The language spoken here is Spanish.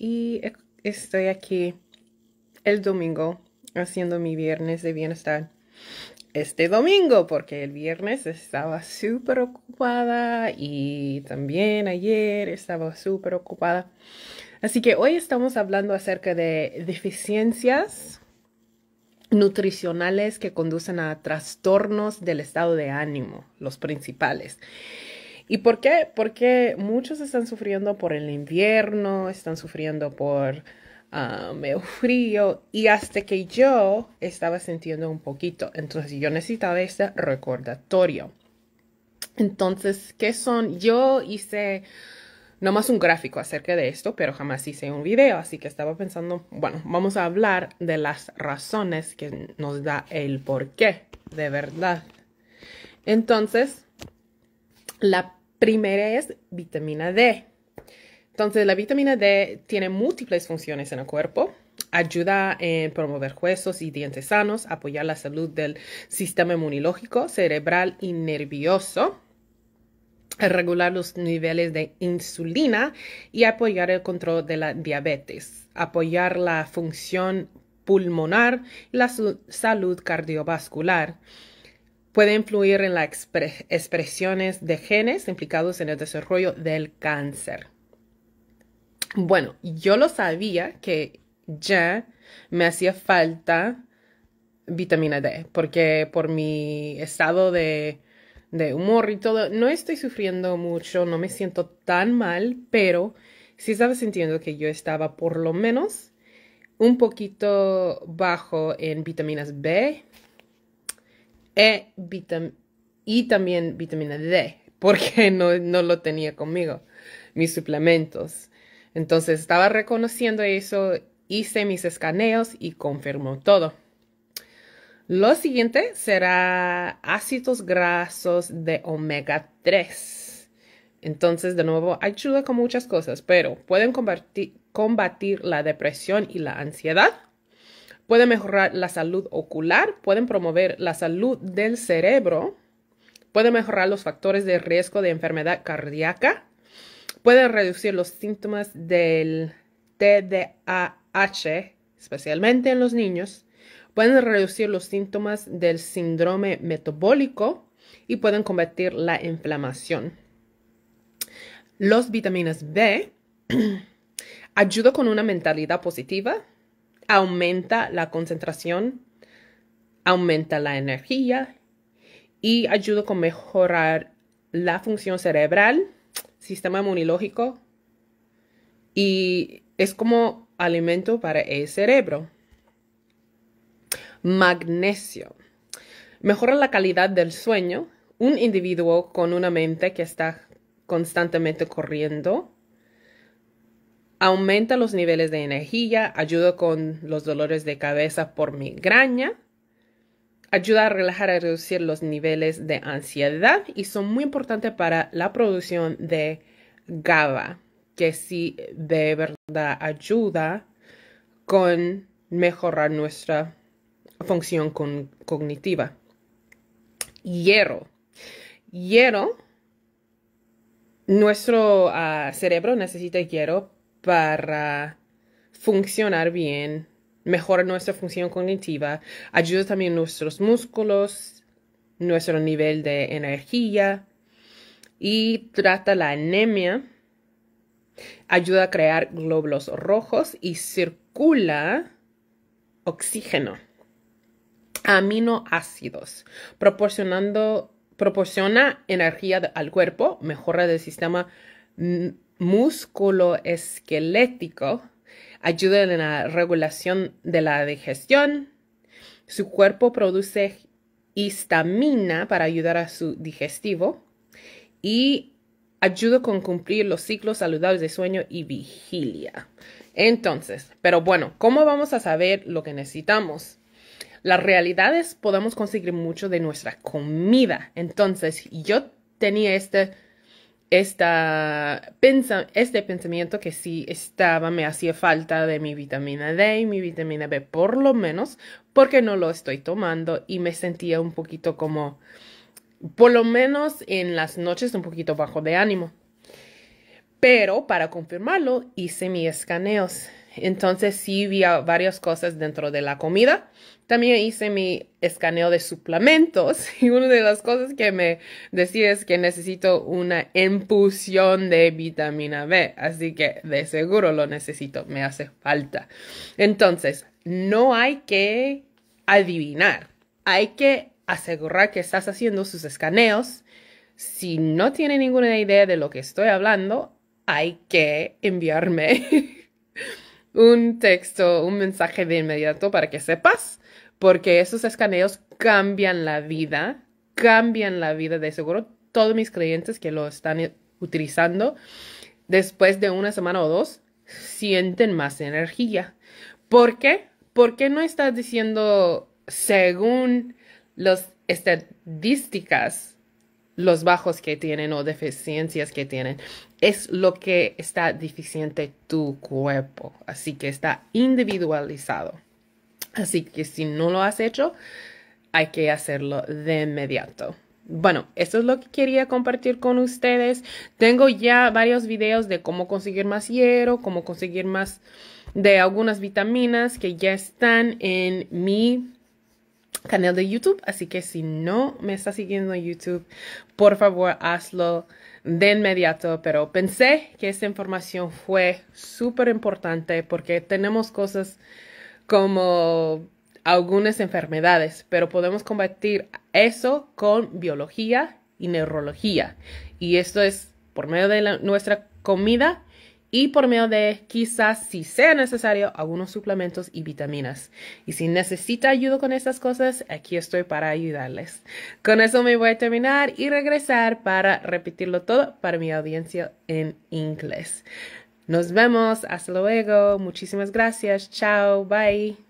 Y e-, estoy aquí el domingo haciendo mi viernes de bienestar. Este domingo, porque el viernes estaba súper ocupada y también ayer estaba súper ocupada. Así que hoy estamos hablando acerca de deficiencias nutricionales que conducen a trastornos del estado de ánimo, los principales. ¿Y por qué? Porque muchos están sufriendo por el invierno, están sufriendo por ah, medio frío y hasta que yo estaba sintiendo un poquito. Entonces yo necesitaba ese recordatorio. Entonces, ¿qué son? Yo hice nomás un gráfico acerca de esto, pero jamás hice un video, así que estaba pensando, bueno, vamos a hablar de las razones que nos da el por qué, de verdad. Entonces, la primera es vitamina D. Entonces, la vitamina D tiene múltiples funciones en el cuerpo. Ayuda en promover huesos y dientes sanos, apoyar la salud del sistema inmunológico, cerebral y nervioso, regular los niveles de insulina y apoyar el control de la diabetes, apoyar la función pulmonar y la salud cardiovascular puede influir en las expresiones de genes implicados en el desarrollo del cáncer. Bueno, yo lo sabía que ya me hacía falta vitamina D, porque por mi estado de, de humor y todo, no estoy sufriendo mucho, no me siento tan mal, pero sí estaba sintiendo que yo estaba por lo menos un poquito bajo en vitaminas B e y también vitamina D, porque no, no lo tenía conmigo, mis suplementos. Entonces estaba reconociendo eso, hice mis escaneos y confirmó todo. Lo siguiente será ácidos grasos de omega 3. Entonces, de nuevo, ayuda con muchas cosas, pero pueden combatir la depresión y la ansiedad Pueden mejorar la salud ocular, pueden promover la salud del cerebro, pueden mejorar los factores de riesgo de enfermedad cardíaca, pueden reducir los síntomas del TDAH, especialmente en los niños, pueden reducir los síntomas del síndrome metabólico y pueden combatir la inflamación. Los vitaminas B ayudan con una mentalidad positiva, aumenta la concentración, aumenta la energía y ayuda con mejorar la función cerebral, sistema inmunológico y es como alimento para el cerebro. Magnesio. Mejora la calidad del sueño. Un individuo con una mente que está constantemente corriendo aumenta los niveles de energía, ayuda con los dolores de cabeza por migraña, ayuda a relajar y reducir los niveles de ansiedad y son muy importantes para la producción de GABA, que sí de verdad ayuda con mejorar nuestra función cognitiva. Hierro. Hierro. Nuestro ah, cerebro necesita hierro para funcionar bien, mejora nuestra función cognitiva, ayuda también nuestros músculos, nuestro nivel de energía y trata la anemia, ayuda a crear glóbulos rojos y circula oxígeno, aminoácidos, proporcionando proporciona energía al cuerpo, mejora el sistema músculo esquelético ayuda en la regulación de la digestión. Su cuerpo produce histamina para ayudar a su digestivo y ayuda con cumplir los ciclos saludables de sueño y vigilia. Entonces, pero bueno, ¿cómo vamos a saber lo que necesitamos? Las realidades es podemos conseguir mucho de nuestra comida. Entonces, yo tenía este esta, este pensamiento que sí estaba, me hacía falta de mi vitamina D y mi vitamina B, por lo menos, porque no lo estoy tomando y me sentía un poquito como, por lo menos en las noches, un poquito bajo de ánimo. Pero para confirmarlo, hice mis escaneos entonces sí vi varias cosas dentro de la comida. También hice mi escaneo de suplementos y una de las cosas que me decía es que necesito una infusión de vitamina B, así que de seguro lo necesito, me hace falta. Entonces, no hay que adivinar, hay que asegurar que estás haciendo sus escaneos. Si no tiene ninguna idea de lo que estoy hablando, hay que enviarme un texto, un mensaje de inmediato para que sepas, porque esos escaneos cambian la vida, cambian la vida de seguro. Todos mis clientes que lo están e, utilizando, después de una semana o dos, sienten más energía. ¿Por qué? Porque no estás diciendo según las estadísticas los bajos que tienen o deficiencias que tienen. Es lo que está deficiente tu cuerpo. Así que está individualizado. Así que si no lo has hecho, hay que hacerlo de inmediato. Bueno, eso es lo que quería compartir con ustedes. Tengo ya varios videos de cómo conseguir más hierro, cómo conseguir más de algunas vitaminas que ya están en mi canal de YouTube. Así que si no me estás siguiendo en YouTube, por favor hazlo de inmediato. Pero pensé que esta información fue súper importante porque tenemos cosas como algunas enfermedades, pero podemos combatir eso con biología y neurología. Y esto es por medio de nuestra comida y por medio de quizás si sea necesario algunos suplementos y vitaminas. Y si necesita ayuda con estas cosas, aquí estoy para ayudarles. Con eso me voy a terminar y regresar para repetirlo todo para mi audiencia en inglés. Nos vemos, hasta luego, muchísimas gracias, chao, bye.